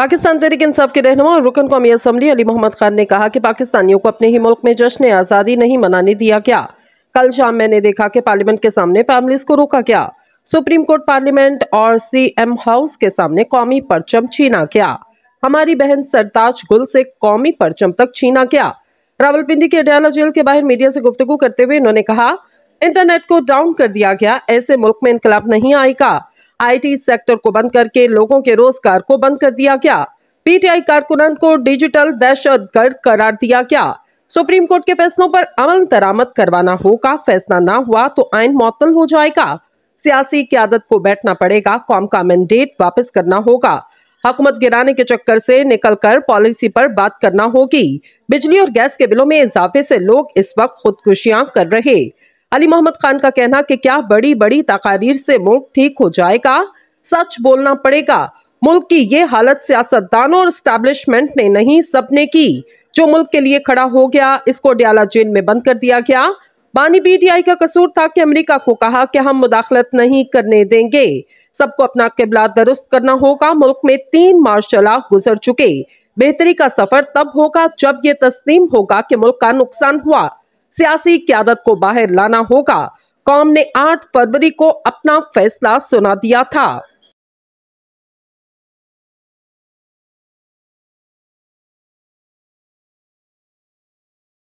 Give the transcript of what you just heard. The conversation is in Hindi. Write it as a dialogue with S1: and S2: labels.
S1: पाकिस्तान तहरीक इंसाफ के रहनमा और रुकन कौमी असम्बली अली मोहम्मद खान ने कहा कि पाकिस्तानियों को अपने ही मुल्क में जश्न आज़ादी नहीं मनाने दिया गया कल शाम मैंने देखा कि पार्लियामेंट के सामने फैमिलीज को रोका गया सुप्रीम कोर्ट पार्लियामेंट और सी एम हाउस के सामने कौमी परचम छीना गया हमारी बहन सरताज गुल से कौमी परचम तक छीना गया रावलपिंडी के अडयाला जेल के बाहर मीडिया से गुफ्तगु करते हुए उन्होंने कहा इंटरनेट को डाउन कर दिया गया ऐसे मुल्क में इनकलाब नहीं आएगा आईटी सेक्टर को बंद करके लोगों के रोजगार को बंद कर दिया गया पीटीआई कारकुनान को डिजिटल दहशत गर्द करार दिया गया सुप्रीम कोर्ट के फैसलों पर अमल दरामद करवाना होगा फैसला ना हुआ तो आयन मअतल हो जाएगा सियासी क्यादत को बैठना पड़ेगा कौम का मैंडेट वापस करना होगा हुकूमत गिराने के चक्कर से निकलकर पॉलिसी पर बात करना होगी बिजली और गैस के बिलों में इजाफे से लोग इस वक्त खुदकुशियां कर रहे अली मोहम्मद खान का कहना कि क्या बड़ी बड़ी तकारीर से मुल्क ठीक हो जाएगा सच बोलना पड़ेगा मुल्क की ये हालत सियासतदानों और स्टैब्लिशमेंट ने नहीं सबने की जो मुल्क के लिए खड़ा हो गया इसको डियाला जेल में बंद कर दिया गया बानी आई का कसूर था कि अमेरिका को कहा कि हम मुदाखलत नहीं करने देंगे सबको अपना किबला दुरुस्त करना होगा मुल्क में तीन मार्शला गुजर चुके बेहतरी का सफर तब होगा जब ये तस्लीम होगा कि मुल्क का नुकसान हुआ सियासी क्यादत को बाहर लाना होगा कौम ने 8 फरवरी को अपना फैसला सुना दिया था